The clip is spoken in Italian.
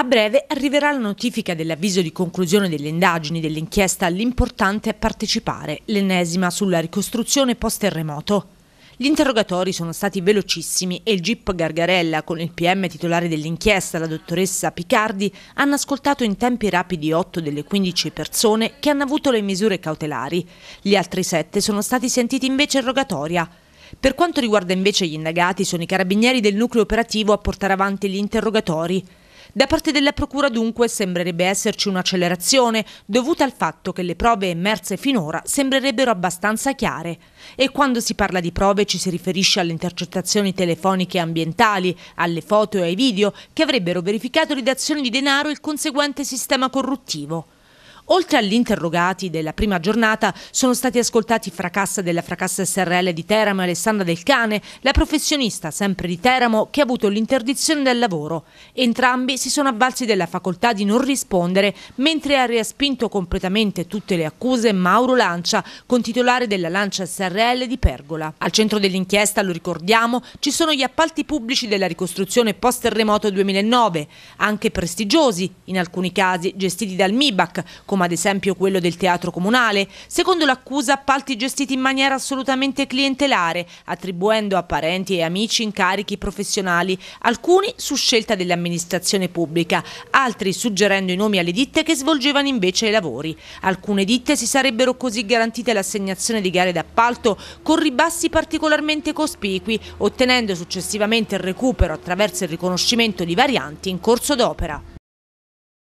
A breve arriverà la notifica dell'avviso di conclusione delle indagini dell'inchiesta all'importante a partecipare, l'ennesima sulla ricostruzione post-terremoto. Gli interrogatori sono stati velocissimi e il GIP Gargarella con il PM titolare dell'inchiesta, la dottoressa Picardi, hanno ascoltato in tempi rapidi 8 delle 15 persone che hanno avuto le misure cautelari. Gli altri 7 sono stati sentiti invece in rogatoria. Per quanto riguarda invece gli indagati, sono i carabinieri del nucleo operativo a portare avanti gli interrogatori. Da parte della Procura dunque sembrerebbe esserci un'accelerazione dovuta al fatto che le prove emerse finora sembrerebbero abbastanza chiare e quando si parla di prove ci si riferisce alle intercettazioni telefoniche e ambientali, alle foto e ai video che avrebbero verificato le di denaro e il conseguente sistema corruttivo. Oltre agli interrogati della prima giornata sono stati ascoltati Fracassa della Fracassa SRL di Teramo e Alessandra Del Cane, la professionista sempre di Teramo che ha avuto l'interdizione dal lavoro. Entrambi si sono avvalsi della facoltà di non rispondere mentre ha respinto completamente tutte le accuse Mauro Lancia, contitolare della Lancia SRL di Pergola. Al centro dell'inchiesta, lo ricordiamo, ci sono gli appalti pubblici della ricostruzione post-terremoto 2009, anche prestigiosi, in alcuni casi gestiti dal MIBAC, come come ad esempio quello del teatro comunale. Secondo l'accusa, appalti gestiti in maniera assolutamente clientelare, attribuendo a parenti e amici incarichi professionali, alcuni su scelta dell'amministrazione pubblica, altri suggerendo i nomi alle ditte che svolgevano invece i lavori. Alcune ditte si sarebbero così garantite l'assegnazione di gare d'appalto con ribassi particolarmente cospicui, ottenendo successivamente il recupero attraverso il riconoscimento di varianti in corso d'opera.